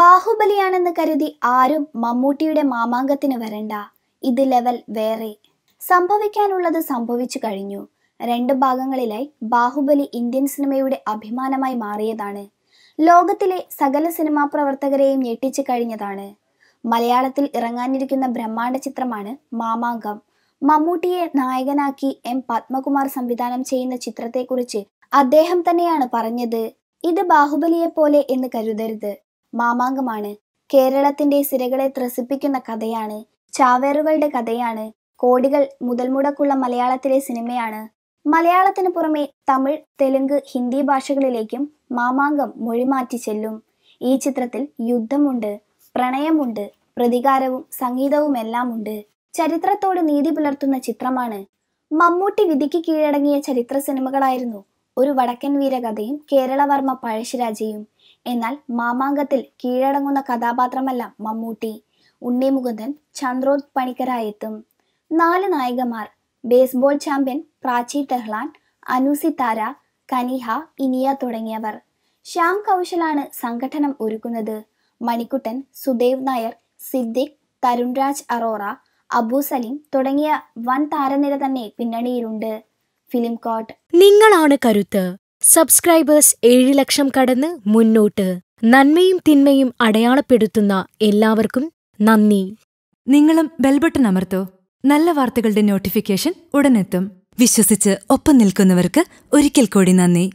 ബാഹുബലിയാണെന്ന് കരുതി ആരും മമ്മൂട്ടിയുടെ മാമാങ്കത്തിന് വരണ്ട ഇത് ലെവൽ വേറെ സംഭവിക്കാനുള്ളത് സംഭവിച്ചു കഴിഞ്ഞു രണ്ട് ഭാഗങ്ങളിലായി ബാഹുബലി ഇന്ത്യൻ സിനിമയുടെ അഭിമാനമായി മാറിയതാണ് ലോകത്തിലെ സകല സിനിമാ പ്രവർത്തകരെയും ഞെട്ടിച്ചു കഴിഞ്ഞതാണ് മലയാളത്തിൽ ഇറങ്ങാനിരിക്കുന്ന ബ്രഹ്മാണ്ട ചിത്രമാണ് മാമാങ്കം മമ്മൂട്ടിയെ നായകനാക്കി എം പത്മകുമാർ സംവിധാനം ചെയ്യുന്ന ചിത്രത്തെക്കുറിച്ച് അദ്ദേഹം തന്നെയാണ് പറഞ്ഞത് ഇത് ബാഹുബലിയെപ്പോലെ എന്ന് കരുതരുത് മാമാങ്കമാണ് കേരളത്തിന്റെ സിരകളെ ത്രസിപ്പിക്കുന്ന കഥയാണ് ചാവേറുകളുടെ കഥയാണ് കോടികൾ മുതൽ മുടക്കുള്ള മലയാളത്തിലെ സിനിമയാണ് മലയാളത്തിന് പുറമെ തമിഴ് തെലുങ്ക് ഹിന്ദി ഭാഷകളിലേക്കും മാമാങ്കം മൊഴിമാറ്റി ചെല്ലും ഈ ചിത്രത്തിൽ യുദ്ധമുണ്ട് പ്രണയമുണ്ട് പ്രതികാരവും സംഗീതവും എല്ലാം ഉണ്ട് ചരിത്രത്തോട് നീതി പുലർത്തുന്ന ചിത്രമാണ് മമ്മൂട്ടി വിധിക്ക് കീഴടങ്ങിയ ചരിത്ര സിനിമകളായിരുന്നു ഒരു വടക്കൻ വീരകഥയും കേരളവർമ്മ പഴശ്ശിരാജയും എന്നാൽ മാമാങ്കത്തിൽ കീഴടങ്ങുന്ന കഥാപാത്രമല്ല മമ്മൂട്ടി ഉണ്ണി മുകുന്ദൻ ചന്ദ്രോത് പണിക്കരായെത്തും നാല് നായകന്മാർ ബേസ്ബോൾ ചാമ്പ്യൻ പ്രാചി അനുസി അനുസിതാര കനിഹ ഇനിയ തുടങ്ങിയവർ ശ്യാം കൗശലാണ് സംഘടനം ഒരുക്കുന്നത് മണിക്കുട്ടൻ സുദേവ് നായർ സിദ്ദിഖ് തരുൺരാജ് അറോറ അബു സലീം തുടങ്ങിയ വൻ താരനിര തന്നെ പിന്നണിയിലുണ്ട് ഫിലിം കോട്ട് നിങ്ങളാണ് കരുത്ത് സബ്സ്ക്രൈബേഴ്സ് ഏഴ് ലക്ഷം കടന്ന് മുന്നോട്ട് നന്മയും തിന്മയും അടയാളപ്പെടുത്തുന്ന എല്ലാവർക്കും നന്ദി നിങ്ങളും ബെൽബട്ടൺ അമർത്തോ നല്ല വാർത്തകളുടെ നോട്ടിഫിക്കേഷൻ ഉടനെത്തും വിശ്വസിച്ച് ഒപ്പം നിൽക്കുന്നവർക്ക് ഒരിക്കൽ കൂടി നന്ദി